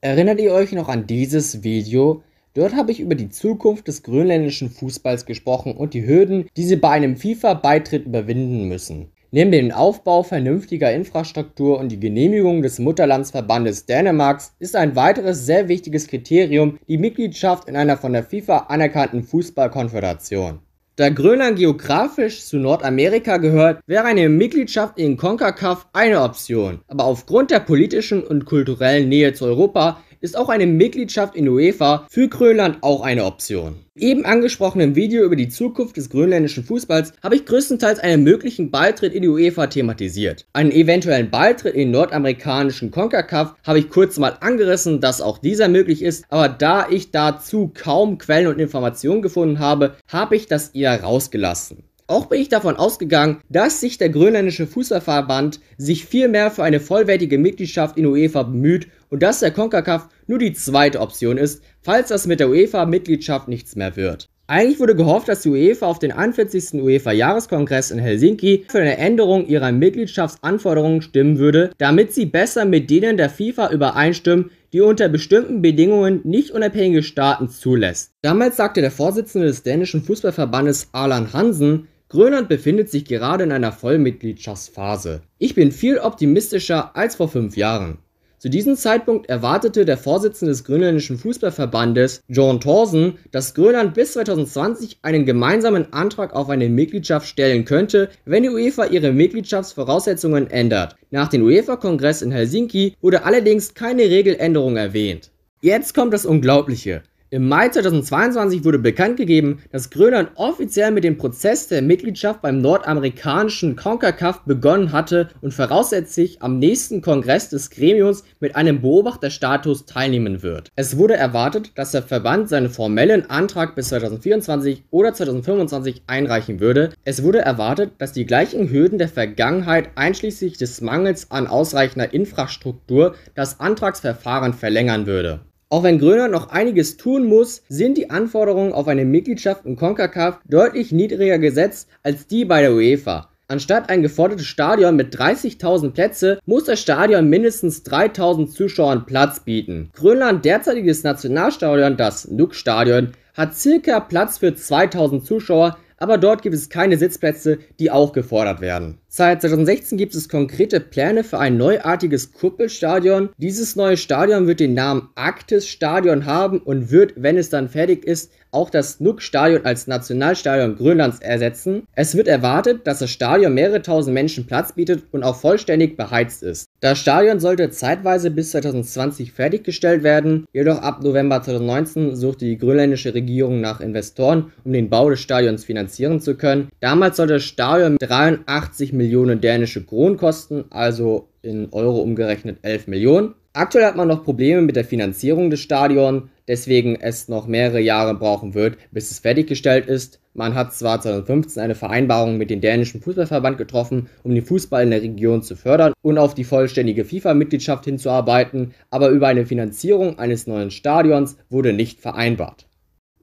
Erinnert ihr euch noch an dieses Video? Dort habe ich über die Zukunft des grönländischen Fußballs gesprochen und die Hürden, die sie bei einem FIFA-Beitritt überwinden müssen. Neben dem Aufbau vernünftiger Infrastruktur und die Genehmigung des Mutterlandsverbandes Dänemarks ist ein weiteres sehr wichtiges Kriterium die Mitgliedschaft in einer von der FIFA anerkannten Fußballkonföderation. Da Grönland geografisch zu Nordamerika gehört, wäre eine Mitgliedschaft in CONCACAF eine Option, aber aufgrund der politischen und kulturellen Nähe zu Europa ist auch eine Mitgliedschaft in UEFA für Grönland auch eine Option. Eben angesprochenen Video über die Zukunft des grönländischen Fußballs habe ich größtenteils einen möglichen Beitritt in die UEFA thematisiert. Einen eventuellen Beitritt in den nordamerikanischen CONCACAF habe ich kurz mal angerissen, dass auch dieser möglich ist, aber da ich dazu kaum Quellen und Informationen gefunden habe, habe ich das eher rausgelassen. Auch bin ich davon ausgegangen, dass sich der grönländische Fußballverband sich viel mehr für eine vollwertige Mitgliedschaft in UEFA bemüht und dass der CONCACAF nur die zweite Option ist, falls das mit der UEFA-Mitgliedschaft nichts mehr wird. Eigentlich wurde gehofft, dass die UEFA auf den 41. UEFA-Jahreskongress in Helsinki für eine Änderung ihrer Mitgliedschaftsanforderungen stimmen würde, damit sie besser mit denen der FIFA übereinstimmen, die unter bestimmten Bedingungen nicht unabhängige Staaten zulässt. Damals sagte der Vorsitzende des dänischen Fußballverbandes Alan Hansen, Grönland befindet sich gerade in einer Vollmitgliedschaftsphase. Ich bin viel optimistischer als vor fünf Jahren. Zu diesem Zeitpunkt erwartete der Vorsitzende des grönländischen Fußballverbandes, John Thorsen, dass Grönland bis 2020 einen gemeinsamen Antrag auf eine Mitgliedschaft stellen könnte, wenn die UEFA ihre Mitgliedschaftsvoraussetzungen ändert. Nach dem UEFA-Kongress in Helsinki wurde allerdings keine Regeländerung erwähnt. Jetzt kommt das Unglaubliche. Im Mai 2022 wurde bekannt gegeben, dass Grönland offiziell mit dem Prozess der Mitgliedschaft beim nordamerikanischen CONCACAF begonnen hatte und voraussichtlich am nächsten Kongress des Gremiums mit einem Beobachterstatus teilnehmen wird. Es wurde erwartet, dass der Verband seinen formellen Antrag bis 2024 oder 2025 einreichen würde. Es wurde erwartet, dass die gleichen Hürden der Vergangenheit einschließlich des Mangels an ausreichender Infrastruktur das Antragsverfahren verlängern würde. Auch wenn Grönland noch einiges tun muss, sind die Anforderungen auf eine Mitgliedschaft im CONCACAF deutlich niedriger gesetzt als die bei der UEFA. Anstatt ein gefordertes Stadion mit 30.000 Plätze, muss das Stadion mindestens 3.000 Zuschauern Platz bieten. Grönland derzeitiges Nationalstadion, das Nuuk-Stadion, hat circa Platz für 2.000 Zuschauer, aber dort gibt es keine Sitzplätze, die auch gefordert werden. Seit 2016 gibt es konkrete Pläne für ein neuartiges Kuppelstadion. Dieses neue Stadion wird den Namen Arktis Stadion haben und wird, wenn es dann fertig ist, auch das Nuuk-Stadion als Nationalstadion Grönlands ersetzen. Es wird erwartet, dass das Stadion mehrere tausend Menschen Platz bietet und auch vollständig beheizt ist. Das Stadion sollte zeitweise bis 2020 fertiggestellt werden, jedoch ab November 2019 suchte die grönländische Regierung nach Investoren, um den Bau des Stadions finanzieren zu können. Damals sollte das Stadion 83 Millionen dänische Kronen kosten, also in Euro umgerechnet 11 Millionen. Aktuell hat man noch Probleme mit der Finanzierung des Stadions, deswegen es noch mehrere Jahre brauchen wird, bis es fertiggestellt ist. Man hat zwar 2015 eine Vereinbarung mit dem dänischen Fußballverband getroffen, um den Fußball in der Region zu fördern und auf die vollständige FIFA-Mitgliedschaft hinzuarbeiten, aber über eine Finanzierung eines neuen Stadions wurde nicht vereinbart.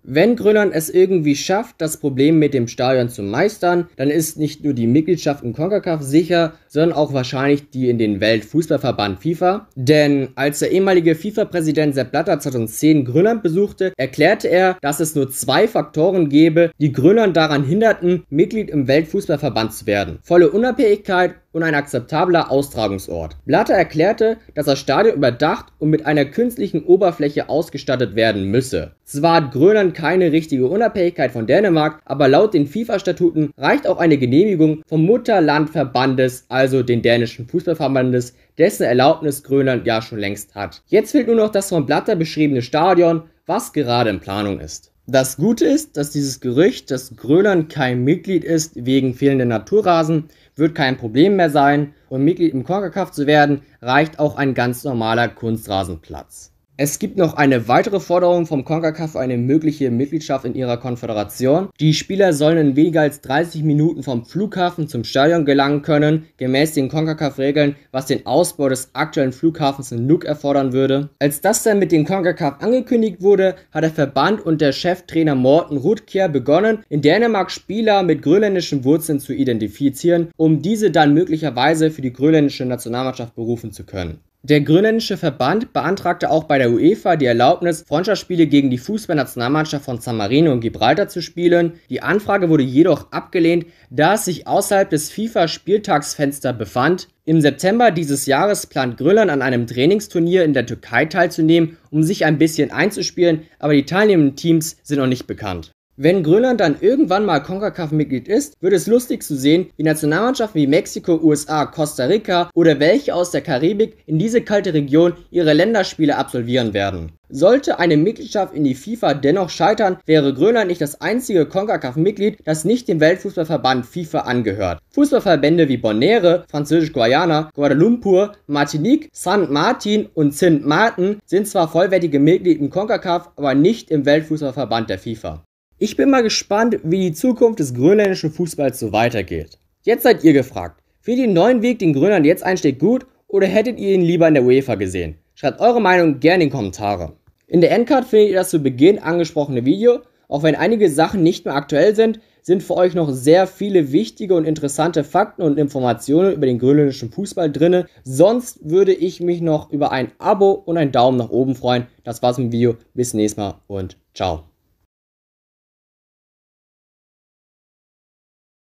Wenn Grönland es irgendwie schafft, das Problem mit dem Stadion zu meistern, dann ist nicht nur die Mitgliedschaft in CONCACAF sicher, sondern auch wahrscheinlich die in den Weltfußballverband FIFA. Denn als der ehemalige FIFA-Präsident Sepp Blatter 2010 Grönland besuchte, erklärte er, dass es nur zwei Faktoren gebe, die Grönland daran hinderten, Mitglied im Weltfußballverband zu werden. Volle Unabhängigkeit und ein akzeptabler Austragungsort. Blatter erklärte, dass das Stadion überdacht und mit einer künstlichen Oberfläche ausgestattet werden müsse. Zwar hat Grönland keine richtige Unabhängigkeit von Dänemark, aber laut den FIFA-Statuten reicht auch eine Genehmigung vom Mutterlandverbandes, also den dänischen Fußballverbandes, dessen Erlaubnis Grönland ja schon längst hat. Jetzt fehlt nur noch das von Blatter beschriebene Stadion, was gerade in Planung ist. Das Gute ist, dass dieses Gerücht, dass Grönland kein Mitglied ist wegen fehlender Naturrasen, wird kein Problem mehr sein und Mitglied im Konkerkraft zu werden, reicht auch ein ganz normaler Kunstrasenplatz. Es gibt noch eine weitere Forderung vom CONCACAF für eine mögliche Mitgliedschaft in ihrer Konföderation. Die Spieler sollen in weniger als 30 Minuten vom Flughafen zum Stadion gelangen können, gemäß den CONCACAF-Regeln, was den Ausbau des aktuellen Flughafens in Nuuk erfordern würde. Als das dann mit dem CONCACAF angekündigt wurde, hat der Verband und der Cheftrainer Morten Rutkier begonnen, in Dänemark Spieler mit grönländischen Wurzeln zu identifizieren, um diese dann möglicherweise für die grönländische Nationalmannschaft berufen zu können. Der grönländische Verband beantragte auch bei der UEFA die Erlaubnis, Freundschaftsspiele gegen die Fußballnationalmannschaft von San Marino und Gibraltar zu spielen. Die Anfrage wurde jedoch abgelehnt, da es sich außerhalb des FIFA-Spieltagsfenster befand. Im September dieses Jahres plant Grönland an einem Trainingsturnier in der Türkei teilzunehmen, um sich ein bisschen einzuspielen, aber die teilnehmenden Teams sind noch nicht bekannt. Wenn Grönland dann irgendwann mal CONCACAF-Mitglied ist, wird es lustig zu sehen, wie Nationalmannschaften wie Mexiko, USA, Costa Rica oder welche aus der Karibik in diese kalte Region ihre Länderspiele absolvieren werden. Sollte eine Mitgliedschaft in die FIFA dennoch scheitern, wäre Grönland nicht das einzige CONCACAF-Mitglied, das nicht dem Weltfußballverband FIFA angehört. Fußballverbände wie Bonaire, Französisch-Guayana, Guadalumpur, Martinique, Saint Martin und Sint Maarten sind zwar vollwertige Mitglieder im CONCACAF, aber nicht im Weltfußballverband der FIFA. Ich bin mal gespannt, wie die Zukunft des grönländischen Fußballs so weitergeht. Jetzt seid ihr gefragt. Findet ihr den neuen Weg, den Grönland jetzt einsteht, gut oder hättet ihr ihn lieber in der UEFA gesehen? Schreibt eure Meinung gerne in die Kommentare. In der Endcard findet ihr das zu Beginn angesprochene Video. Auch wenn einige Sachen nicht mehr aktuell sind, sind für euch noch sehr viele wichtige und interessante Fakten und Informationen über den grönländischen Fußball drinne. Sonst würde ich mich noch über ein Abo und einen Daumen nach oben freuen. Das war's mit dem Video. Bis nächstes Mal und ciao.